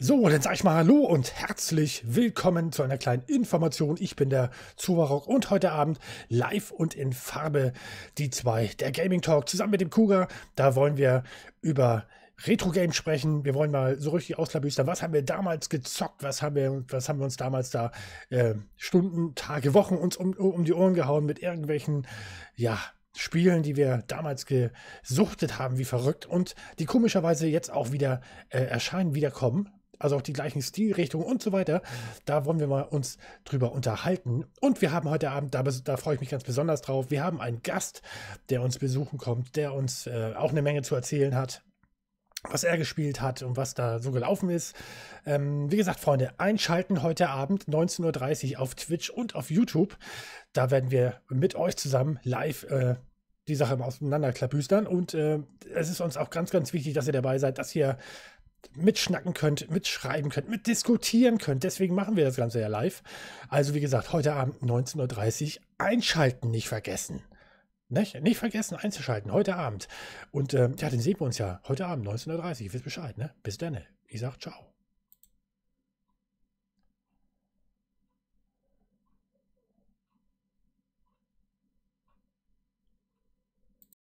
So, dann sag ich mal Hallo und herzlich willkommen zu einer kleinen Information. Ich bin der Zuwarok und heute Abend live und in Farbe die zwei, der Gaming Talk zusammen mit dem Kuga. Da wollen wir über Retro Games sprechen. Wir wollen mal so richtig ausklabüstern. Was haben wir damals gezockt? Was haben wir, was haben wir uns damals da äh, Stunden, Tage, Wochen uns um, um die Ohren gehauen mit irgendwelchen, ja, Spielen, die wir damals gesuchtet haben, wie verrückt und die komischerweise jetzt auch wieder äh, erscheinen, wiederkommen also auch die gleichen Stilrichtungen und so weiter. Da wollen wir mal uns drüber unterhalten. Und wir haben heute Abend, da, da freue ich mich ganz besonders drauf, wir haben einen Gast, der uns besuchen kommt, der uns äh, auch eine Menge zu erzählen hat was er gespielt hat und was da so gelaufen ist. Ähm, wie gesagt, Freunde, einschalten heute Abend 19.30 Uhr auf Twitch und auf YouTube. Da werden wir mit euch zusammen live äh, die Sache auseinanderklappüstern Und äh, es ist uns auch ganz, ganz wichtig, dass ihr dabei seid, dass ihr mitschnacken könnt, mitschreiben könnt, mitdiskutieren könnt. Deswegen machen wir das Ganze ja live. Also wie gesagt, heute Abend 19.30 Uhr einschalten nicht vergessen. Nicht, nicht vergessen einzuschalten, heute Abend. Und ähm, ja, dann sehen wir uns ja heute Abend 19.30 Uhr. Ihr wisst Bescheid, ne? Bis dann. Ich sag ciao.